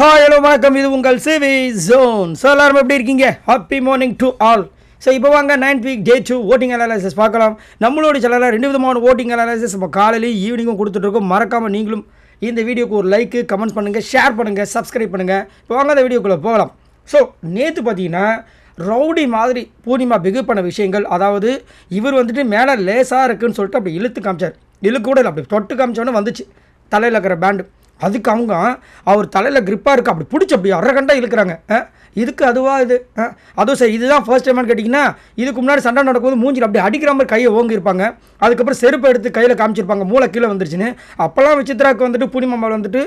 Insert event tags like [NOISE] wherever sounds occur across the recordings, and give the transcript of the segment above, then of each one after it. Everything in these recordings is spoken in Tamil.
ஹாய் ஹலோ வணக்கம் இது உங்கள் சிவி ஜோன் ஸோ எல்லாரும் எப்படி இருக்கீங்க happy morning to all so இப்போ வாங்க ninth week day two voting analysis பார்க்கலாம் நம்மளோட சிலரில் ரெண்டு விதமான ஓட்டிங் அனாலிசிஸ் நம்ம காலையிலையும் ஈவினிங்கும் கொடுத்துட்ருக்கோம் மறக்காமல் நீங்களும் இந்த வீடியோக்கு ஒரு லைக்கு கமெண்ட் பண்ணுங்கள் ஷேர் பண்ணுங்கள் சப்ஸ்கிரைப் பண்ணுங்கள் இப்போ வாங்க அந்த வீடியோக்குள்ளே போகலாம் ஸோ நேற்று பார்த்தீங்கன்னா ரவுடி மாதிரி பூர்ணிமா பிகு பண்ண விஷயங்கள் அதாவது இவர் வந்துட்டு மேலே லேசாக இருக்குன்னு சொல்லிட்டு அப்படி இழுத்து காமிச்சார் இழுக்கூட இல்லை அப்படி தொட்டு காமிச்சோன்னே வந்துச்சு தலையில் இருக்கிற பேண்டு அதுக்கு அவங்க அவர் தலையில் கிரிப்பாக இருக்குது அப்படி பிடிச்சி அப்படி அரைகண்டாக இழுக்கிறாங்க இதுக்கு அதுவா இது அதுவும் சரி இதுதான் ஃபர்ஸ்ட் டைம்னு கேட்டிங்கன்னா இதுக்கு முன்னாடி சண்டை நடக்கும்போது மூஞ்சில் அப்படி அடிக்கிற மாதிரி கையை ஓங்கியிருப்பாங்க அதுக்கப்புறம் செருப்பு எடுத்து கையில் காமிச்சிருப்பாங்க மூளை கீழே வந்துருச்சுன்னு அப்போல்லாம் விசித்ராவுக்கு வந்துட்டு பூர்ணிமாமல் வந்துட்டு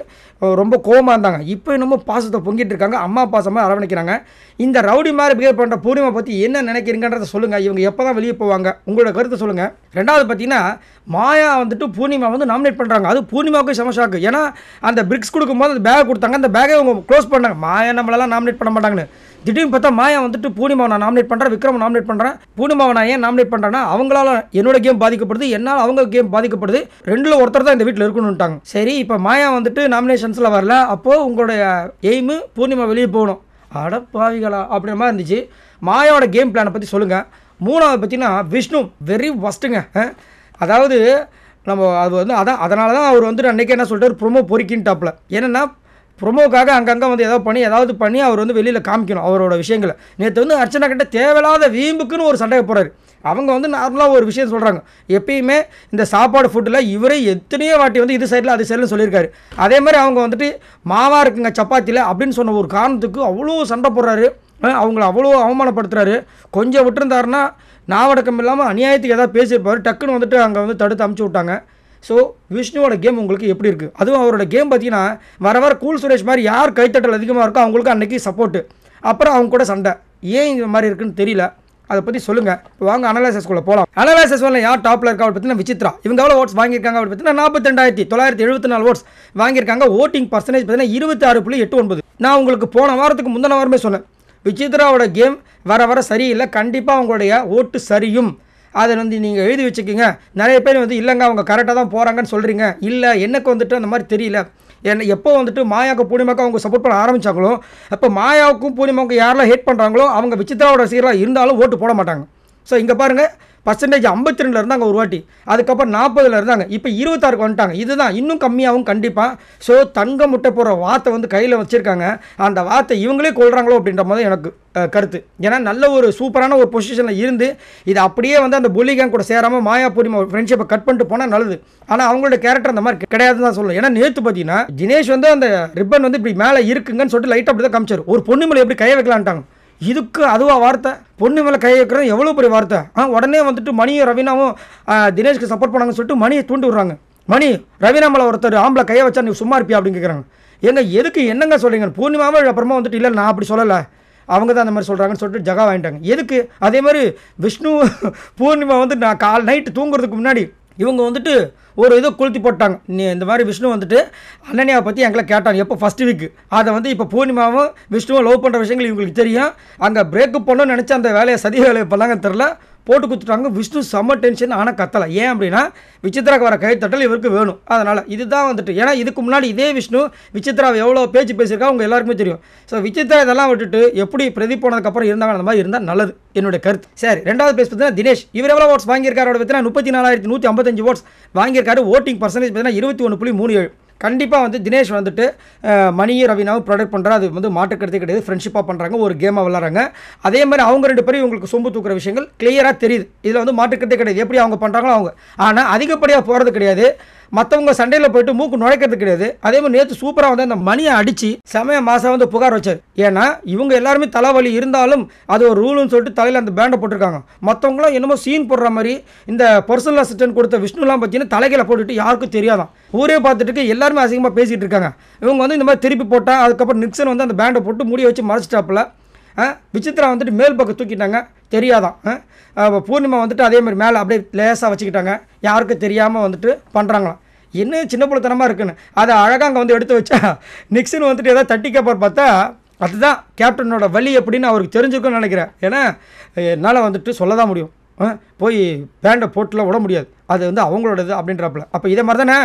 ரொம்ப கோமாக இருந்தாங்க இப்போ என்னமோ பாசத்தை பொங்கிட்டு இருக்காங்க அம்மா பாசமாக அரவணைக்கிறாங்க இந்த ரவுடி மாதிரி பிஹேவ் பண்ணுற பூர்ணிமா பற்றி என்ன நினைக்கிறீங்கன்றதை சொல்லுங்கள் இவங்க எப்போ தான் வெளியே போவாங்க உங்களோட கருத்தை சொல்லுங்கள் ரெண்டாவது பார்த்தீங்கன்னா மாயா வந்துட்டு பூர்ணிமா வந்து நாமினேட் பண்ணுறாங்க அது பூர்ணிமாவுக்கு சமஷாக்கு ஏன்னா அந்த பிரிக்ஸ் கொடுக்கும்போது அந்த பேக் கொடுத்தாங்க அந்த பேக்கை அவங்க க்ளோஸ் பண்ணாங்க மாயா நம்மளெல்லாம் நாமினேட் பண்ண மாட்டாங்கன்னு திடீர்னு பார்த்தா மாயா வந்துட்டு பூனிமாவை நான் நாமினேட் பண்ணுறேன் விக்ரம் நாமினேட் பண்ணுறேன் பூர்ணிமாவை நான் ஏன் நாமினேட் பண்ணுறேன்னா அவங்களால என்னோட கேம் பாதிக்கப்படுது என்னால் அவங்க கேம் பாதிக்கப்படுது ரெண்டில் ஒருத்தர் தான் இந்த வீட்டில் இருக்கணும்ட்டாங்க சரி இப்போ மாயா வந்துட்டு நாமினேஷன்ஸில் வரல அப்போது உங்களுடைய எய்மு பூர்ணிமா வெளியே போகணும் அடப்பாவிகளா அப்படின்ற மாதிரி இருந்துச்சு மாயாவோட கேம் பிளானை பற்றி சொல்லுங்கள் மூணாவது பார்த்தீங்கன்னா விஷ்ணு வெரி ஒஸ்ட்டுங்க அதாவது நம்ம அது வந்து அதான் அதனால தான் அவர் வந்து அன்றைக்கி என்ன சொல்லிட்டார் ப்ரொமோ டாப்பில் என்னென்னா ப்ரொமோக்காக அங்கங்கே வந்து ஏதாவது பண்ணி ஏதாவது பண்ணி அவர் வந்து வெளியில் காமிக்கணும் அவரோட விஷயங்களை நேற்று வந்து அர்ச்சனா கிட்ட தேவையில்லாத வீம்புக்குன்னு ஒரு சண்டைக்கு போகிறாரு அவங்க வந்து நார்மலாக ஒரு விஷயம் சொல்கிறாங்க எப்பயுமே இந்த சாப்பாடு ஃபுட்டில் இவரே எத்தனையோ வாட்டி வந்து இது சைடில் அது சைடில் சொல்லியிருக்காரு அதே மாதிரி அவங்க வந்துட்டு மாவா இருக்குங்க சப்பாத்தியில் அப்படின்னு சொன்ன ஒரு காரணத்துக்கு அவ்வளோ சண்டை போடுறாரு அவங்கள அவ்வளோ அவமானப்படுத்துகிறாரு கொஞ்சம் விட்டுருந்தாருன்னா நாவடக்கம் இல்லாமல் அநியாயத்துக்கு எதாவது பேசியிருப்பார் டக்குன்னு வந்துட்டு அங்கே வந்து தடுத்து அமுச்சு விட்டாங்க ஸோ விஷ்ணுவோட கேம் உங்களுக்கு எப்படி இருக்குது அதுவும் அவரோட கேம் பார்த்தீங்கன்னா வர வர கூல் சுரேஷ் மாதிரி யார் கைத்தட்டல் அதிகமாக இருக்கோ அவங்களுக்கு அன்றைக்கி சப்போர்ட்டு அப்புறம் அவங்க கூட சண்டை ஏன் இந்த மாதிரி இருக்குன்னு தெரியல அதை பற்றி சொல்லுங்கள் இப்போ வாங்க அனலைசஸ்குள்ளே போகலாம் வரல யார் டாப்பில் இருக்கா அவர் பார்த்தீங்கன்னா விசித்ரா இவங்க எவ்வளோ ஓட்ஸ் வாங்கியிருக்காங்க அவர் பார்த்தீங்கன்னா நாற்பத்தி தொள்ளாயிரத்தி எழுபத்தி நாலு ஓட்ஸ் வாங்கியிருக்காங்க ஓட்டிங் பர்சன்டேஜ் பார்த்தீங்கன்னா இருபத்தி ஆறு புள்ளி எட்டு ஒன்பது நான் உங்களுக்கு போன வாரத்துக்கு முந்தின வாரமே சொன்னேன் விசித்ராவோட கேம் வர வர சரியில்லை கண்டிப்பாக அவங்களுடைய ஓட்டு சரியும் அதை வந்து நீங்கள் எழுதி வச்சுக்கோங்க நிறைய பேர் வந்து இல்லைங்க அவங்க கரெக்டாக தான் போகிறாங்கன்னு சொல்கிறீங்க இல்லை எனக்கு வந்துட்டு அந்த மாதிரி தெரியல என்ன எப்போ வந்துட்டு மாயாவுக்கு பூர்ணிமாவுக்கு அவங்க சப்போர்ட் பண்ண ஆரம்பித்தாங்களோ அப்போ மாயாவுக்கும் பூர்ணிமாவுக்கும் யாரெல்லாம் ஹேட் பண்ணுறாங்களோ அவங்க விசித்ராவோட சீரெலாம் இருந்தாலும் ஓட்டு போட மாட்டாங்க ஸோ இங்கே பாருங்கள் பர்சன்டேஜ் ஐம்பத்தி ரெண்டில் இருந்தாங்க ஒரு வாட்டி அதுக்கப்புறம் நாற்பதில் இருந்தாங்க இப்போ இருபத்தாறுக்கு வந்துட்டாங்க இதுதான் இன்னும் கம்மியாகவும் கண்டிப்பாக ஸோ தங்க முட்டை போகிற வார்த்தை வந்து கையில் வச்சுருக்காங்க அந்த வார்த்தை இவங்களே கொள்கிறாங்களோ அப்படின்ற மாதிரி எனக்கு கருத்து ஏன்னா நல்ல ஒரு சூப்பரான ஒரு பொசிஷனில் இருந்து இது அப்படியே வந்து அந்த புள்ளி கூட சேராமல் மாயாபுரி ஃப்ரெண்ட்ஷிப்பை கட் பண்ணிட்டு போனால் நல்லது ஆனால் அவங்களோட கேரக்டர் அந்த மாதிரி கிடையாதுன்னு தான் சொல்லணும் ஏன்னா நேற்று பார்த்தீங்கன்னா தினேஷ் வந்து அந்த ரிப்பன் வந்து இப்படி மேலே இருக்குங்கன்னு சொல்லிட்டு லைட்டாக அப்படி தான் காமிச்சார் ஒரு பொண்ணு மேலே எப்படி கை வைக்கலான்ட்டாங்க இதுக்கு அதுவாக வார்த்தை பொண்ணு மேலே கை வைக்கிறது எவ்வளோ பெரிய வார்த்தை ஆ உடனே வந்துட்டு மணியும் ரவீனாவும் தினேஷ்க்கு சப்போர்ட் பண்ணாங்கன்னு சொல்லிட்டு மணியை தூண்டி விடுறாங்க மணி ரவீனா மேலே ஒருத்தர் ஆம்பளை கையை வச்சா நீ சும்மா இருப்பியா அப்படின்னு கேட்குறாங்க எங்கள் எதுக்கு என்னங்க சொல்கிறீங்க பூர்ணிமாவும் அப்புறமா வந்துட்டு இல்லை நான் அப்படி சொல்லலை அவங்க தான் அந்த மாதிரி சொல்கிறாங்கன்னு சொல்லிட்டு ஜகா வாங்கிட்டாங்க எதுக்கு அதே மாதிரி விஷ்ணு [LAUGHS] பூர்ணிமா வந்து நான் கால் நைட்டு தூங்குறதுக்கு முன்னாடி இவங்க வந்துட்டு ஒரு இது குளுத்தி போட்டாங்க நீ இந்த மாதிரி விஷ்ணு வந்துட்டு அண்ணனியாவை பற்றி எங்களை கேட்டாங்க எப்போ ஃபஸ்ட்டு வீக் அதை வந்து இப்போ பூர்ணிமாவும் விஷ்ணுவும் லவ் பண்ணுற விஷயங்கள் இவங்களுக்கு தெரியும் அங்கே பிரேக்கப் பண்ணணும்னு நினச்ச அந்த வேலையை சதி வேலையை பண்ணாங்க தெரில போட்டு கொடுத்துட்டாங்க விஷ்ணு செம்ம டென்ஷன் ஆனால் கத்தலை ஏன் அப்படின்னா விசித்ராக்கு வர கைத்தட்டல் இவருக்கு வேணும் அதனால் இதுதான் வந்துட்டு ஏன்னா இதுக்கு முன்னாடி இதே விஷ்ணு விசித்ரா எவ்வளோ பேச்சு பேசியிருக்கா அவங்க எல்லாருக்குமே தெரியும் ஸோ விசித்ரா இதெல்லாம் விட்டுட்டு எப்படி பிரதி போனதுக்கப்புறம் இருந்தாங்க அந்த மாதிரி இருந்தால் நல்லது என்னுடைய கருத்து சரி ரெண்டாவது பேசுகிறது பார்த்தீங்கன்னா தினேஷ் இவர் எவ்வளோ ஓட்ஸ் வாங்கியிருக்காரோட பார்த்தீங்கன்னா முப்பத்தி நாலாயிரத்தி நூற்றி ஐம்பத்தஞ்சு ஓட்ஸ் வாங்கி சொல்லியிருக்காரு ஓட்டிங் பர்சன்டேஜ் பார்த்தீங்கன்னா இருபத்தி ஒன்று புள்ளி மூணு ஏழு கண்டிப்பாக வந்து தினேஷ் வந்துட்டு மணியும் ரவினாவும் ப்ரொடக்ட் பண்ணுறா அது வந்து மாட்டுக்கிறதே கிடையாது ஃப்ரெண்ட்ஷிப்பாக பண்ணுறாங்க ஒரு கேமாக விளாட்றாங்க அதே மாதிரி அவங்க ரெண்டு பேரும் இவங்களுக்கு சொம்பு தூக்குற விஷயங்கள் கிளியராக தெரியுது இதில் வந்து மாட்டுக்கிறதே கிடையாது எப்படி அவங்க பண்ணுறாங்களோ அவங்க ஆனால் அதிகப்படியாக போகிறது கிடையாது மற்றவங்க சண்டையில் போயிட்டு மூக்கு நுழைக்கிறது கிடையாது அதே மாதிரி நேற்று சூப்பராக வந்து அந்த மணியை அடித்து சமய மாதம் வந்து புகார் வச்சார் ஏன்னா இவங்க எல்லாருமே தலைவலி இருந்தாலும் அது ஒரு ரூலுன்னு சொல்லிட்டு தலையில் அந்த பேண்டை போட்டிருக்காங்க மற்றவங்களாம் என்னமோ சீன் போடுற மாதிரி இந்த பர்சனல் அசிஸ்டன்ட் கொடுத்த விஷ்ணுலாம் பார்த்தீங்கன்னா தலைகளை போட்டுட்டு யாருக்கும் தெரியாதான் ஊரே பார்த்துட்டு எல்லாருமே அசிங்கமாக பேசிகிட்டு இருக்காங்க இவங்க வந்து இந்த மாதிரி திருப்பி போட்டால் அதுக்கப்புறம் நிக்சன் வந்து அந்த பேண்டை போட்டு முடிய வச்சு மறைச்சிட்டாப்பில் விசித்ரா வந்துட்டு மேல் பக்கம் தூக்கிட்டாங்க தெரியாதான் பூர்ணிமா வந்துட்டு அதே மாதிரி மேலே அப்படியே லேசாக வச்சுக்கிட்டாங்க யாருக்கும் தெரியாமல் வந்துட்டு பண்ணுறாங்களாம் என்ன சின்ன பிள்ளைத்தனமாக இருக்குன்னு அதை அழகாக அங்கே வந்து எடுத்து வச்சா நிக்சன் வந்துட்டு ஏதாவது தட்டி கேட்பார் பார்த்தா அதுதான் கேப்டனோட வழி எப்படின்னு அவருக்கு தெரிஞ்சுக்கணும்னு நினைக்கிறேன் ஏன்னா என்னால் வந்துட்டு சொல்ல தான் முடியும் போய் பேண்டை போட்டுலாம் விட முடியாது அது வந்து அவங்களோடது அப்படின்றப்பல அப்போ இதே மாதிரி தானே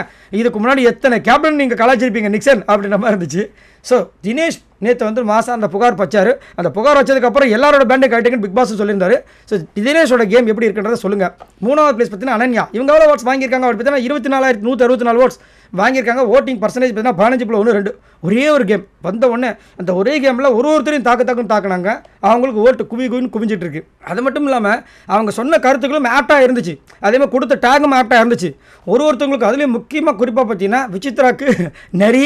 இதுக்கு முன்னாடி எத்தனை கேப்டன் நீங்கள் கலாச்சிருப்பீங்க நிக்சன் அப்படின்ற மாதிரி இருந்துச்சு ஸோ தினேஷ் நேற்று வந்து மாதம் அந்த புகார் வச்சார் அந்த புகார் வச்சதுக்கப்புறம் எல்லாரோட பேண்டை கட்டிங்கன்னு பிக் பாஸ் சொல்லியிருந்தாரு ஸோ தினேஷோட கேம் எப்படி இருக்குன்றத சொல்லுங்கள் மூணாவது பிளேஸ் பார்த்தீங்கன்னா அனன்யா இவங்க எவ்வளோ ஓட்ஸ் வாங்கியிருக்காங்க அப்படி பார்த்தீங்கன்னா இருபத்தி நாலாயிரத்தி நூற்றி அறுபத்தி நாலு ஓட்ஸ் வாங்கியிருக்காங்க ஓட்டிங் பர்சன்டேஜ் பார்த்தீங்கன்னா பதினஞ்சு பிள்ளை ஒன்று ரெண்டு ஒரே ஒரு கேம் வந்த உடனே அந்த ஒரே கேமில் ஒரு ஒருத்தரையும் தாக்க தாக்குன்னு தாக்குனாங்க அவங்களுக்கு ஓட்டு குவி குவின்னு குவிஞ்சிட்டு இருக்கு அது மட்டும் இல்லாமல் அவங்க சொன்ன கருத்துக்களும் மேட்டாக இருந்துச்சு அதேமாதிரி கொடுத்த டேகும் ஆப்டாக இருந்துச்சு ஒரு ஒருத்தவங்களுக்கு அதுலேயும் முக்கியமாக குறிப்பாக பார்த்தீங்கன்னா விசித்ராக்கு நரி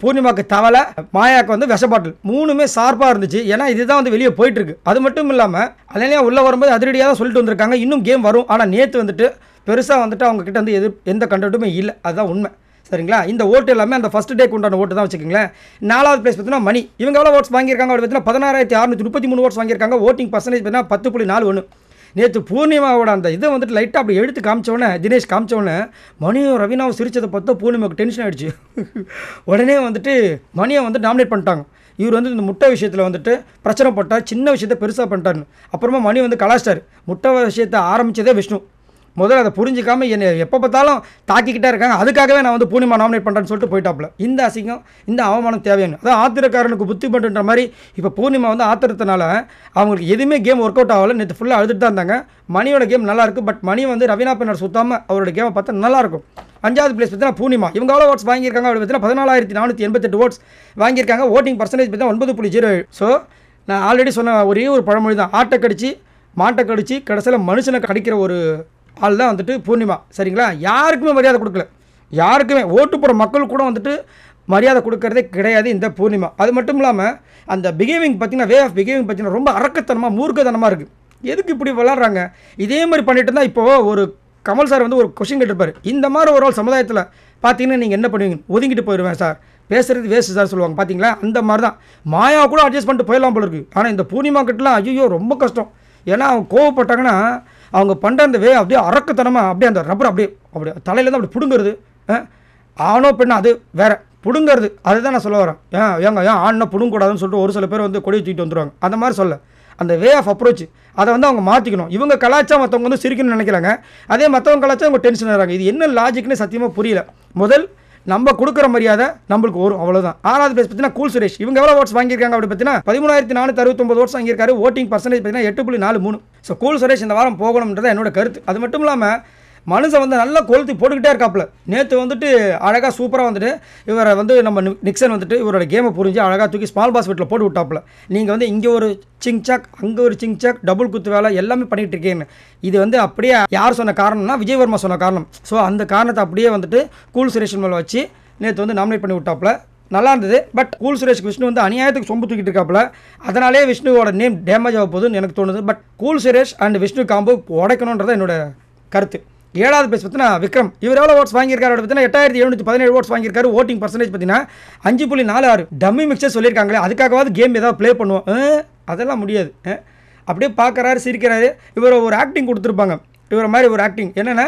பூர்ணிமாக்கு தவளை மாயாக்கு வந்து விஷ பாட்டில் மூணுமே சார்பாக இருந்துச்சு ஏன்னா இதுதான் வந்து வெளியே போயிட்டுருக்கு அது மட்டும் இல்லாமல் அதனாலேயே உள்ளே வரும்போது அதிரடியாக தான் சொல்லிட்டு வந்திருக்காங்க இன்னும் கேம் வரும் ஆனால் நேற்று வந்துட்டு பெருசாக வந்துட்டு அவங்கக்கிட்ட வந்து எது எந்த கண்டென்ட்டுமே இல்லை அதுதான் உண்மை சரிங்களா இந்த ஓட்டு எல்லாமே அந்த ஃபஸ்ட் டேக்கு உண்டான ஓட்டு தான் வச்சுக்கோங்களேன் நாலாவது பிளேஸ் பார்த்தீங்கன்னா மணி இவங்க எவ்வளோ ஓட்ஸ் வாங்கியிருக்காங்க அப்படி பார்த்தீங்கன்னா பதினாறாயிரத்தி அறுநூற்றி முப்பத்தி மூணு ஓட்ஸ் வாங்கியிருக்காங்க ஓட்டிங் பர்சன்டேஜ் பார்த்தீங்கன்னா பத்து புள்ளி நாலு ஒன்று நேற்று பூர்ணிமாவோட அந்த இதை வந்துட்டு லைட்டாக அப்படி எடுத்து காமிச்சோடனே தினேஷ் காமிச்சோடனே மணியும் ரவினாவும் சிரித்ததை பார்த்தா பூர்ணிமாவுக்கு டென்ஷன் ஆகிடுச்சு [LAUGHS] உடனே வந்துட்டு மணியை வந்து நாமினேட் பண்ணிட்டாங்க இவர் வந்து இந்த முட்டை விஷயத்தில் வந்துட்டு பிரச்சனை போட்டார் சின்ன விஷயத்த பெருசாக பண்ணிட்டார்னு அப்புறமா மணி வந்து கலாச்சிட்டார் முட்டை விஷயத்தை ஆரம்பித்ததே விஷ்ணு முதல்ல அதை புரிஞ்சிக்காமல் என்னை எப்போ பார்த்தாலும் தாக்கிக்கிட்டே இருக்காங்க அதுக்காகவே நான் வந்து பூர்ணிமா நாமினேட் பண்ணுறேன்னு சொல்லிட்டு போயிட்டாப்ல இந்த அசிங்கம் இந்த அவமானம் தேவையான அதான் ஆத்திரக்காரனுக்கு புத்தி பண்ணுன்ற மாதிரி இப்போ பூர்ணிமா வந்து ஆத்திரத்தினால அவங்களுக்கு எதுவுமே கேம் ஒர்க் அவுட் ஆகலை நேற்று ஃபுல்லாக அழுதுட்டு தான் இருந்தாங்க மணியோட கேம் நல்லாயிருக்கு பட் மணி வந்து ரவீனா பின்னர் சுத்தாமல் அவரோட கேமை பார்த்தா நல்லாயிருக்கும் அஞ்சாவது பிளேஸ் பார்த்தீங்கன்னா பூனிமா இவங்க ஓட்ஸ் வாங்கியிருக்காங்க அப்படி பார்த்தீங்கன்னா பதினாலாயிரத்தி நானூற்றி எண்பத்தெட்டு ஓட்ஸ் வாங்கியிருக்காங்க ஓட்டிங் பர்சன்டேஜ் பார்த்தீங்கன்னா ஒன்பது புள்ளி ஜீரோ ஸோ நான் ஆல்ரெடி சொன்ன ஒரே ஒரு பழமொழி தான் ஆட்டை கடிச்சு மாட்டை கடிச்சு கடைசியில் மனுஷனை கடிக்கிற ஒரு ஆள் தான் வந்துட்டு பூர்ணிமா சரிங்களா யாருக்குமே மரியாதை கொடுக்கல யாருக்குமே ஓட்டு போகிற மக்கள் கூட வந்துட்டு மரியாதை கொடுக்கறதே கிடையாது இந்த பூர்ணிமா அது மட்டும் இல்லாமல் அந்த பிஹேவிங் பார்த்திங்கன்னா வே ஆஃப் பிஹேவிங் பார்த்திங்கன்னா ரொம்ப அறக்கத்தனமாக மூர்க்கத்தனமாக இருக்குது எதுக்கு இப்படி விளாட்றாங்க இதே மாதிரி பண்ணிட்டு இருந்தால் இப்போது ஒரு கமல் சார் வந்து ஒரு கொஷின் கேட்டிருப்பார் இந்த மாதிரி ஒரு ஆள் சமுதாயத்தில் பார்த்தீங்கன்னா நீங்கள் என்ன பண்ணுவீங்க ஒதுங்கிட்டு போயிடுவேன் சார் பேசுகிறது வேஸ்ட் சார் சொல்லுவாங்க பார்த்தீங்களா அந்த மாதிரி தான் மாயாவை கூட அட்ஜஸ்ட் பண்ணிட்டு போயிடலாம் போல இருக்குது ஆனால் இந்த பூர்ணிமா கிட்டலாம் ஐயோ ரொம்ப கஷ்டம் ஏன்னா அவங்க கோவப்பட்டாங்கன்னா அவங்க பண்ணுற அந்த வே அப்படியே அரக்கத்தனமாக அப்படியே அந்த ரப்பர் அப்படியே அப்படி தலையிலேருந்து அப்படி பிடுங்கிறது ஆணோ பெண்ணோ அது வேற பிடுங்கிறது அதுதான் நான் சொல்ல வரேன் ஏன் ஏங்க ஏன் ஆண்னா பிடுங்கக்கூடாதுன்னு சொல்லிட்டு ஒரு சில பேர் வந்து கொடி தூக்கிட்டு வந்துடுவாங்க அந்த மாதிரி சொல்ல அந்த வே ஆஃப் அப்ரோச் அதை வந்து அவங்க மாற்றிக்கணும் இவங்க கலாச்சா மற்றவங்க வந்து சிரிக்கணும்னு நினைக்கிறாங்க அதே மற்றவங்க கலாச்சாரம் அவங்க டென்ஷன் ஆகிறாங்க இது என்ன லாஜிக்னு சத்தியமாக புரியல முதல் நம்ம கொடுக்குற மரியாதை நம்மளுக்கு வரும் அவ்வளோதான் ஆறாவது பிளேஸ் பார்த்தீங்கன்னா கூல் சுரேஷ் இவங்க எவ்வளோ ஓட்ஸ் வாங்கியிருக்காங்க அப்படி பார்த்தீங்கன்னா பதிமூணாயிரத்தி நானூற்றி அறுபத்தொம்பது ஓட்ஸ் வாங்கியிருக்காரு ஓட்டிங் பர்சன்டேஜ் பார்த்தீங்கன்னா எட்டு புள்ளி நாலு மூணு ஸோ கூல் சுரேஷ் இந்த வாரம் போகணும்ன்றது என்னோட கருத்து அது மட்டும் இல்லாமல் மனுஷன் வந்து நல்லா கொளுத்தி போட்டுக்கிட்டே இருக்காப்புல நேற்று வந்துட்டு அழகாக சூப்பராக வந்துட்டு இவரை வந்து நம்ம நிக்சன் வந்துட்டு இவரோட கேமை புரிஞ்சு அழகாக தூக்கி ஸ்மால் பாஸ் வீட்டில் போட்டு விட்டாப்புல நீங்கள் வந்து இங்கே ஒரு சிங் சாக் அங்கே ஒரு சிங் சாக் டபுள் குத்து வேலை எல்லாமே பண்ணிகிட்டு இருக்கேன்னு இது வந்து அப்படியே யார் சொன்ன காரணம்னா விஜயவர்மா சொன்ன காரணம் ஸோ அந்த காரணத்தை அப்படியே வந்துட்டு கூல் சுரேஷன் மேலே வச்சு நேற்று வந்து நாமினேட் பண்ணி விட்டாப்புல நல்லா இருந்தது பட் கூல் சுரேஷ் விஷ்ணு வந்து அநியாயத்துக்கு சொம்பு தூக்கிட்டு இருக்காப்புல அதனாலே விஷ்ணுவோட நேம் டேமேஜ் ஆக போகுதுன்னு எனக்கு தோணுது but cool Suresh and Vishnu combo உடைக்கணுன்றது என்னோட கருத்து ஏழாவது பிளேஸ் பார்த்தீங்கன்னா விக்ரம் இவர் எவ்வளோ ஓட்ஸ் வாங்கியிருக்காரு பார்த்தீங்கன்னா எட்டாயிரத்தி எழுநூற்றி பதினேழு ஓட்ஸ் வாங்கியிருக்காரு ஓட்டிங் பர்சன்டேஜ் பார்த்தீங்கன்னா அஞ்சு புள்ளி நாலு ஆறு டம்மி மிக்சர் சொல்லியிருக்காங்களே அதுக்காகவாது கேம் ஏதாவது ப்ளே பண்ணுவோம் அதெல்லாம் முடியாது அப்படியே பார்க்குறாரு சிரிக்கிறாரு இவர் ஒரு ஆக்டிங் கொடுத்துருப்பாங்க இவரை மாதிரி ஒரு ஆக்டிங் என்னென்னா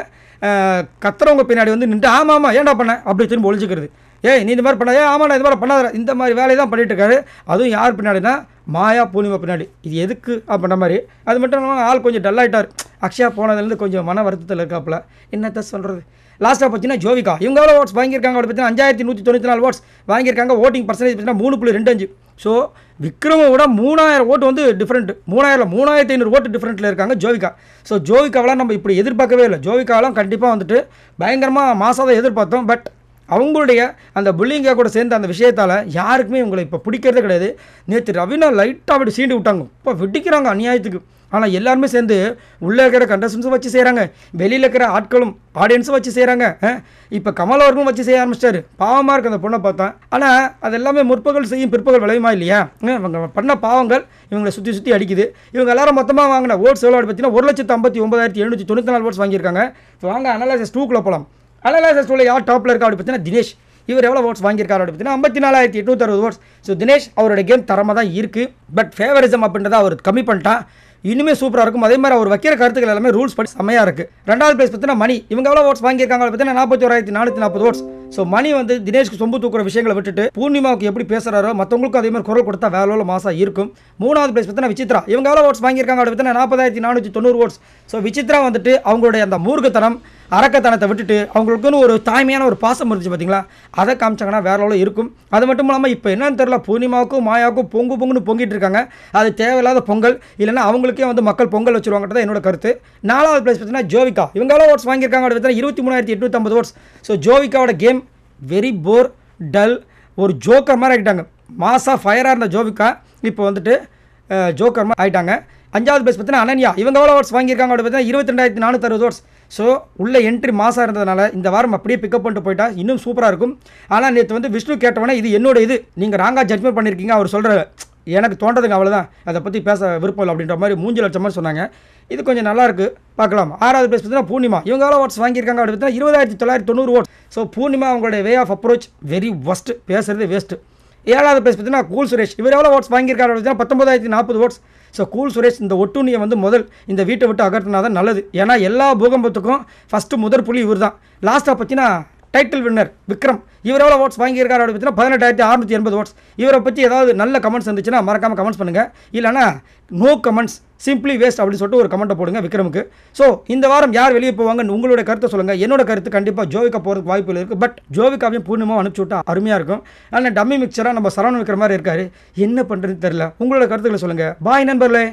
கத்துறவங்க பின்னாடி வந்து நின்று ஆமாம் ஆமாம் ஏன்டா பண்ண அப்படி திரும்பி ஒழிச்சிக்கிறது ஏய் நீ இந்த மாதிரி பண்ணாதே ஆமாண்ணா இது மாதிரி பண்ணாத இந்த மாதிரி வேலையை தான் பண்ணிகிட்டு அதுவும் யார் பின்னாடினா மாயா பூர்ணிமா பின்னாடி இது எதுக்கு அப்படின்ற மாதிரி அது மட்டும் இல்லாமல் ஆள் கொஞ்சம் டல்லாகிட்டார் அக்ஷயா போனதுலேருந்து கொஞ்சம் மன வருத்தத்தில் இருக்காப்புல என்னத்த சொல்கிறது லாஸ்ட்டாக பார்த்தீங்கன்னா ஜோவிகா இவங்க எவ்வளோ ஓட்ஸ் வாங்கியிருக்காங்க அப்படி பார்த்தீங்கன்னா அஞ்சாயிரத்தி நூற்றி தொண்ணூற்றி நாலு ஓட்ஸ் வாங்கியிருக்காங்க ஓட்டிங் பர்சன்டேஜ் பார்த்தீங்கன்னா மூணு புள்ளி ரெண்டு அஞ்சு ஸோ விக்ரமை விட மூணாயிரம் ஓட்டு வந்து டிஃப்ரெண்ட் மூணாயிரம் மூணாயிரத்தி ஐநூறு ஓட்டு டிஃப்ரெண்ட்டில் இருக்காங்க ஜோவிகா ஸோ ஜோவிகாவெலாம் நம்ம இப்படி எதிர்பார்க்கவே இல்லை ஜோவிகாவெலாம் கண்டிப்பாக வந்துட்டு பயங்கரமாக மாதம் தான் எதிர்பார்த்தோம் பட் அவங்களுடைய அந்த புல்லிங்காக கூட சேர்ந்த அந்த விஷயத்தால் யாருக்குமே உங்களை இப்போ பிடிக்கிறதே கிடையாது நேற்று ரவினா லைட்டாக அப்படி சீண்டு விட்டாங்க இப்போ விட்டிக்கிறாங்க அநியாயத்துக்கு ஆனால் எல்லாருமே சேர்ந்து உள்ளே இருக்கிற கண்டஸ்டன்ஸும் வச்சு செய்கிறாங்க வெளியில் இருக்கிற ஆட்களும் ஆடியன்ஸும் வச்சு செய்கிறாங்க இப்போ கமல் வச்சு செய்ய ஆரம்பிச்சிட்டாரு பாவமாக இருக்குது அந்த பொண்ணை பார்த்தேன் ஆனால் அது எல்லாமே முற்பகல் செய்யும் பிற்பகல் விளையுமா இல்லையா இவங்க பண்ண பாவங்கள் இவங்களை சுற்றி சுற்றி அடிக்குது இவங்க எல்லாரும் மொத்தமாக வாங்கின ஓட்ஸ் எவ்வளோ பார்த்தீங்கன்னா ஒரு லட்சத்து ஐம்பத்தி ஒன்பதாயிரத்தி எழுநூற்றி தொண்ணூற்றி நாலு ஓட்ஸ் வாங்கியிருக்காங்க ஸோ வாங்க அனலைசஸ் டூக்குள்ளே போகலாம் அனலைசஸ் டூவில் யார் டாப்பில் இருக்கா அப்படி பார்த்தீங்கன்னா தினேஷ் இவர் எவ்வளோ ஓட்ஸ் வாங்கியிருக்காரு அப்படின்னு பார்த்தீங்கன்னா ஐம்பத்தி நாலாயிரத்தி எட்நூத்தறுபது ஓட்ஸ் ஸோ தினேஷ் அவரோட கேம் தரமாக தான் இருக்குது பட் ஃபேவரிசம் அப்படின்றத அவர் கம்மி பண்ணிட்டான் இனிமே சூப்பராக இருக்கும் அதே மாதிரி அவர் வைக்கிற கருத்துக்கள் எல்லாமே ரூல்ஸ் படி செம்மையாக இருக்குது ரெண்டாவது பிளேஸ் பார்த்தீங்கன்னா மணி இவங்க எவ்வளோ ஓட்ஸ் வாங்கியிருக்காங்க பார்த்தீங்கன்னா நாற்பத்தி ஓராயிரத்தி நானூற்றி நாற்பது ஓட்ஸ் ஸோ மணி வந்து தினேஷ்க்கு சொம்பு தூக்குற விஷயங்களை விட்டுட்டு பூர்ணிமாவுக்கு எப்படி பேசுகிறாரோ மற்றவங்களுக்கும் அதே மாதிரி குரல் கொடுத்தா வேலையில் மாசாக இருக்கும் மூணாவது பிளேஸ் பார்த்தீங்கன்னா விசித்ரா இவங்க எவ்வளோ ஓட்ஸ் வாங்கியிருக்காங்க அப்படி பார்த்தீங்கன்னா நாற்பதாயிரத்தி நானூற்றி தொண்ணூறு ஓட்ஸ் ஸோ விசித்ரா வந்துட்டு அவங்களுடைய அந்த மூர்க்கத்தனம் அரக்கத்தனத்தை விட்டுட்டு அவங்களுக்குன்னு ஒரு தாய்மையான ஒரு பாசம் இருந்துச்சு பார்த்தீங்களா அதை காமிச்சாங்கன்னா வேற எவ்வளோ இருக்கும் அது மட்டும் இல்லாமல் இப்போ என்னன்னு தெரில பூர்ணிமாவுக்கும் மாயாவுக்கும் பொங்கு பொங்குன்னு பொங்கிட்டு இருக்காங்க அது தேவையில்லாத பொங்கல் இல்லைன்னா அவங்களுக்கு பொங்கலுக்கே வந்து மக்கள் பொங்கல் வச்சுருவாங்கிறது தான் என்னோட கருத்து நாலாவது பிளேஸ் பார்த்தீங்கன்னா ஜோவிகா இவங்களோ ஓட்ஸ் வாங்கியிருக்காங்க பார்த்தீங்கன்னா இருபத்தி மூணாயிரத்தி எட்நூத்தம்பது ஓட்ஸ் ஸோ ஜோவிகாவோட கேம் வெரி போர் டல் ஒரு ஜோக்கர் மாதிரி ஆகிட்டாங்க மாசாக ஃபயராக இருந்த ஜோவிகா இப்போ வந்துட்டு ஜோக்கர் மாதிரி ஆகிட்டாங்க அஞ்சாவது பிளேஸ் பார்த்தீங்கன்னா அனன்யா இவங்க எவ்வளோ ஓட்ஸ் வாங்கியிருக்காங்க அப்படி பார்த்தீங்கன்னா இருபத்தி ரெண்டாயிரத்தி நானூற்றி அறுபது ஓட்ஸ் ஸோ உள்ளே என்ட்ரி மாசாக இருந்ததுனால இந்த வாரம் அப்படியே பிக்கப் பண்ணிட்டு போயிட்டா இன்னும் சூப்பராக இருக்கும் ஆனால் நேற்று வந்து விஷ்ணு கேட்டவனே இது என்னோட இது நீங்கள் ராங்காக ஜட்மெண்ட் பண்ணியிருக்கீங்க அவர் சொல்கிற எனக்கு தோன்றதுங்க அவ்வளோதான் அதை பற்றி பேச விருப்பம் இல்லை அப்படின்ற மாதிரி மூஞ்சு லட்சம் மாதிரி சொன்னாங்க இது கொஞ்சம் நல்லாயிருக்கு பார்க்கலாம் ஆறாவது பேஸ் பார்த்தீங்கன்னா பூர்ணிமா இவங்க எவ்வளோ ஓட்ஸ் வாங்கியிருக்காங்க அப்படி பார்த்தீங்கன்னா இருபதாயிரத்தி தொள்ளாயிரத்தி தொண்ணூறு ஓட்ஸ் ஸோ பூர்ணிமா அவங்களுடைய way of approach very worst பேசுகிறது வேஸ்ட்டு ஏழாவது பிளேஸ் பார்த்தீங்கன்னா கூல் சுரேஷ் இவர் எவ்வளோ ஓட்ஸ் வாங்கியிருக்காரு அப்படின்னா பத்தொம்பதாயிரத்தி நாற்பது ஓட்ஸ் ஸோ கூல் சுரேஷ் இந்த ஒட்டுண்ணியை வந்து முதல் இந்த வீட்டை விட்டு அகற்றினா தான் நல்லது ஏன்னா எல்லா பூகம்பத்துக்கும் ஃபஸ்ட்டு முதற் புள்ளி இவர் தான் லாஸ்ட்டாக பார்த்தீங்கன்னா டைட்டில் வின்னர் விக்ரம் இவர் எவ்வளோ ஓட்ஸ் வாங்கியிருக்காரு அப்படின்னு பார்த்தீங்கன்னா பதினெட்டாயிரத்தி அறுநூற்றி எண்பது ஓட்ஸ் இவரை பற்றி ஏதாவது நல்ல கமெண்ட்ஸ் இருந்துச்சுன்னா மறக்காமல் கமெண்ட்ஸ் பண்ணுங்கள் இல்லைனா நோ கமெண்ட்ஸ் சிம்பிளி வேஸ்ட் அப்படின்னு சொல்லிட்டு ஒரு கமெண்ட்டை போடுங்க விக்ரமுக்கு ஸோ இந்த வாரம் யார் வெளியே போவாங்கன்னு உங்களுடைய கருத்தை சொல்லுங்கள் என்னோட கருத்து கண்டிப்பாக ஜோவிகா போகிறதுக்கு வாய்ப்புகள் இருக்குது பட் ஜோவிகாவையும் பூர்ணமாக அனுப்பிச்சுட்டா அருமையாக இருக்கும் ஆனால் டம்மி மிக்சராக நம்ம சரவணம் விற்கிற மாதிரி இருக்காரு என்ன பண்ணுறதுன்னு தெரில உங்களோட கருத்துக்களை சொல்லுங்கள் பாய் நண்பர்களே